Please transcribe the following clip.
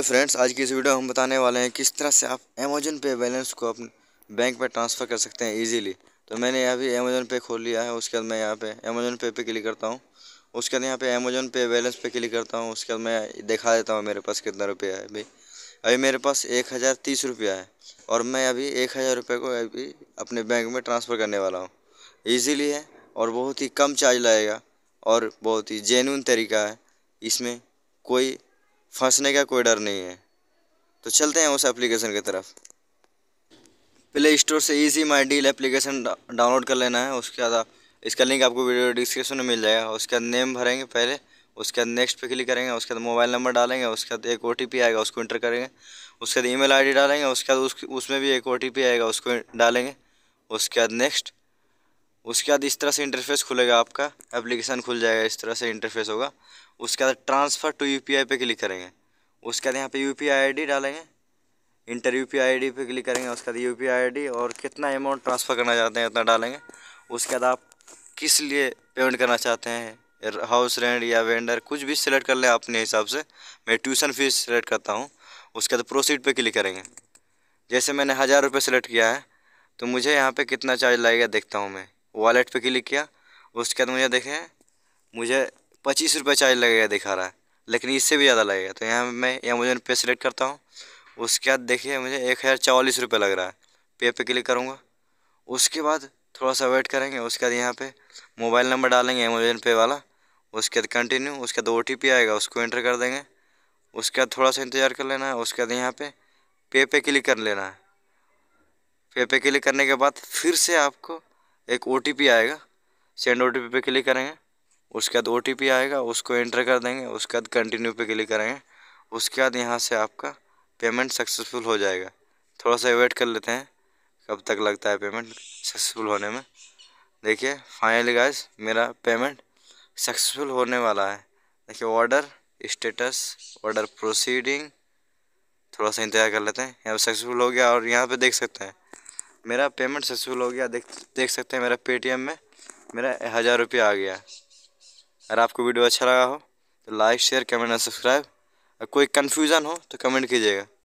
तो फ्रेंड्स आज की इस वीडियो में हम बताने वाले हैं किस तरह से आप अमेजोन पे बैलेंस को अपने बैंक में ट्रांसफ़र कर सकते हैं इजीली तो मैंने यहाँ भी अमेजोन पे खोल लिया है उसके बाद मैं यहाँ पे अमेजोन पे पे क्लिक करता हूँ उसके बाद यहाँ पे अमेजोन पे बैलेंस पे क्लिक करता हूँ उसके बाद मैं दिखा देता हूँ मेरे पास कितना रुपया है अभी अभी मेरे पास एक हज़ार तीस रुपया है और मैं अभी एक हज़ार रुपये को अभी अपने बैंक में ट्रांसफ़र करने वाला हूँ ईजीली है और बहुत ही कम चार्ज लगेगा और बहुत ही जेन्यून तरीका है इसमें कोई फंसने का कोई डर नहीं है तो चलते हैं उस एप्लीकेशन की तरफ प्ले स्टोर से easy my deal application download कर लेना है उसके बाद इसका लिंक आपको वीडियो डिस्क्रिप्शन में मिल जाएगा उसके बाद नेम भरेंगे पहले उसके बाद नेक्स्ट पे क्लिक करेंगे उसके बाद मोबाइल नंबर डालेंगे उसके बाद एक ओ आएगा उसको इंटर करेंगे उसके बाद ई आईडी डालेंगे उसके बाद उस उसमें भी एक ओ आएगा उसको डालेंगे उसके बाद नेक्स्ट उसके बाद इस तरह से इंटरफेस खुलेगा आपका एप्लीकेशन खुल जाएगा इस तरह से इंटरफेस होगा उसके बाद ट्रांसफ़र टू यू पे क्लिक करेंगे उसके बाद यहाँ पे यू पी डालेंगे इंटर यू पी पे क्लिक करेंगे उसके बाद यू पी और कितना अमाउंट ट्रांसफ़र करना चाहते हैं उतना डालेंगे उसके बाद आप किस लिए पेमेंट करना चाहते हैं हाउस रेंट या वेंडर कुछ भी सिलेक्ट कर लें अपने हिसाब से मैं ट्यूशन फीस सिलेक्ट करता हूँ उसके बाद प्रोसीड पे क्लिक करेंगे जैसे मैंने हज़ार रुपये सेलेक्ट किया है तो मुझे यहाँ पे कितना चार्ज लगेगा देखता हूँ मैं वॉलेट पे क्लिक किया उसके बाद मुझे देखें मुझे पच्चीस रुपये चार्ज लगेगा दिखा रहा है लेकिन इससे भी ज़्यादा लगेगा तो यहाँ मैं अमेजोन पे सिलेक्ट करता हूँ उसके बाद देखिए मुझे एक हज़ार चवालीस रुपये लग रहा है पे पे क्लिक करूँगा उसके बाद थोड़ा सा वेट करेंगे उसके बाद यहाँ पे मोबाइल नंबर डालेंगे अमेजोन पे वाला उसके बाद कंटिन्यू उसके बाद ओ टी पी आएगा उसको एंटर कर देंगे उसके बाद थोड़ा सा इंतज़ार कर लेना है उसके बाद यहाँ पे पे पे क्लिक कर लेना है पे पे क्लिक करने के बाद फिर से आपको एक ओ आएगा सेंड ओ टी पे क्लिक करेंगे उसके बाद ओ आएगा उसको एंटर कर देंगे उसके बाद कंटिन्यू पे क्लिक करेंगे उसके बाद यहाँ से आपका पेमेंट सक्सेसफुल हो जाएगा थोड़ा सा वेट कर लेते हैं कब तक लगता है पेमेंट सक्सेसफुल होने में देखिए फाइनली गाइस मेरा पेमेंट सक्सेसफुल होने वाला है देखिए ऑर्डर स्टेटस ऑर्डर प्रोसीडिंग थोड़ा सा इंतज़ार कर लेते हैं यहाँ सक्सेसफुल हो गया और यहाँ पर देख सकते हैं मेरा पेमेंट सक्सेसफुल हो गया देख देख सकते हैं मेरा पेटीएम में मेरा हज़ार रुपया आ गया अगर आपको वीडियो अच्छा लगा हो तो लाइक शेयर कमेंट और सब्सक्राइब और कोई कन्फ्यूज़न हो तो कमेंट कीजिएगा